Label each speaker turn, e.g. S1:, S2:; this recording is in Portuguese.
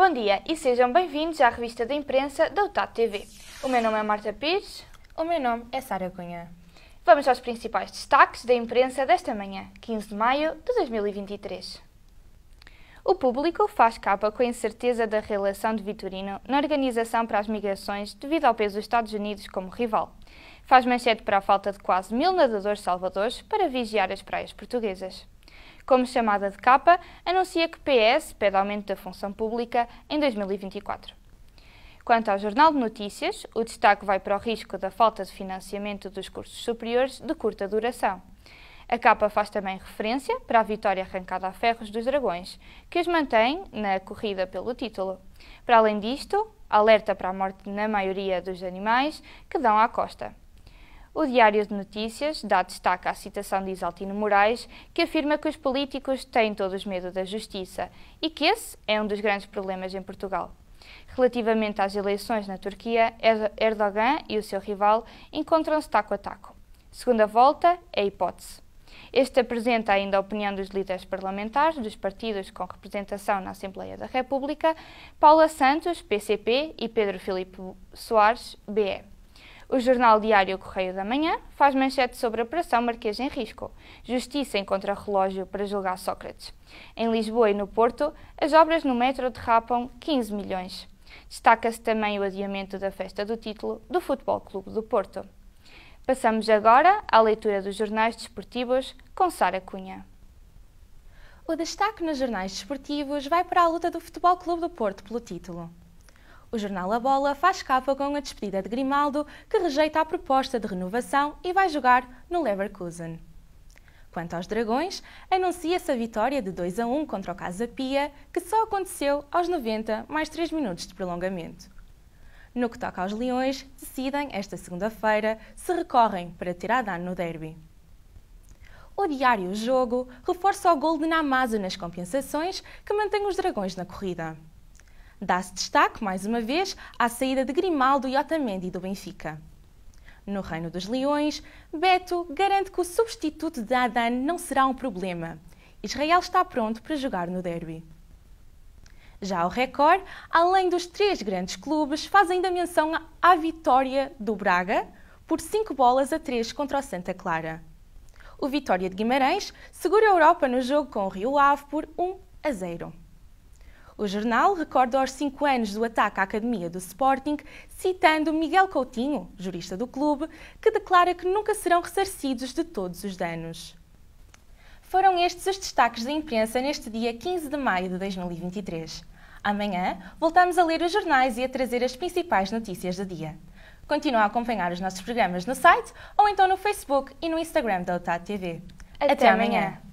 S1: Bom dia e sejam bem-vindos à revista da imprensa da UTAD TV. O meu nome é Marta Pires. O meu nome é Sara Cunha. Vamos aos principais destaques da imprensa desta manhã, 15 de maio de 2023. O público faz capa com a incerteza da relação de Vitorino na Organização para as Migrações devido ao peso dos Estados Unidos como rival. Faz manchete para a falta de quase mil nadadores salvadores para vigiar as praias portuguesas como chamada de capa, anuncia que PS pede aumento da função pública em 2024. Quanto ao Jornal de Notícias, o destaque vai para o risco da falta de financiamento dos cursos superiores de curta duração. A capa faz também referência para a vitória arrancada a ferros dos Dragões, que os mantém na corrida pelo título. Para além disto, alerta para a morte na maioria dos animais que dão à costa. O Diário de Notícias dá destaque à citação de Isaltino Moraes, que afirma que os políticos têm todos medo da justiça e que esse é um dos grandes problemas em Portugal. Relativamente às eleições na Turquia, Erdogan e o seu rival encontram-se taco a taco. Segunda volta é hipótese. Este apresenta ainda a opinião dos líderes parlamentares dos partidos com representação na Assembleia da República, Paula Santos, PCP, e Pedro Filipe Soares, BE. O jornal diário Correio da Manhã faz manchete sobre a Operação Marquês em Risco. Justiça em contra-relógio para julgar Sócrates. Em Lisboa e no Porto, as obras no metro derrapam 15 milhões. Destaca-se também o adiamento da festa do título do Futebol Clube do Porto. Passamos agora à leitura dos
S2: jornais desportivos com Sara Cunha. O destaque nos jornais desportivos vai para a luta do Futebol Clube do Porto pelo título. O jornal A Bola faz capa com a despedida de Grimaldo, que rejeita a proposta de renovação e vai jogar no Leverkusen. Quanto aos Dragões, anuncia-se a vitória de 2 a 1 contra o Casa Pia, que só aconteceu aos 90 mais 3 minutos de prolongamento. No que toca aos Leões, decidem esta segunda-feira se recorrem para tirar dano no derby. O diário Jogo reforça o gol de Namazo nas compensações que mantém os Dragões na corrida. Dá-se destaque, mais uma vez, à saída de Grimaldo e Otamendi do Benfica. No Reino dos Leões, Beto garante que o substituto de Adan não será um problema. Israel está pronto para jogar no derby. Já o Record, além dos três grandes clubes, faz ainda menção à vitória do Braga por 5 bolas a 3 contra o Santa Clara. O Vitória de Guimarães segura a Europa no jogo com o Rio Ave por 1 a 0. O jornal recorda os cinco anos do ataque à Academia do Sporting, citando Miguel Coutinho, jurista do clube, que declara que nunca serão ressarcidos de todos os danos. Foram estes os destaques da imprensa neste dia 15 de maio de 2023. Amanhã, voltamos a ler os jornais e a trazer as principais notícias do dia. Continua a acompanhar os nossos programas no site ou então no Facebook e no Instagram da UTAD TV. Até, Até amanhã. amanhã.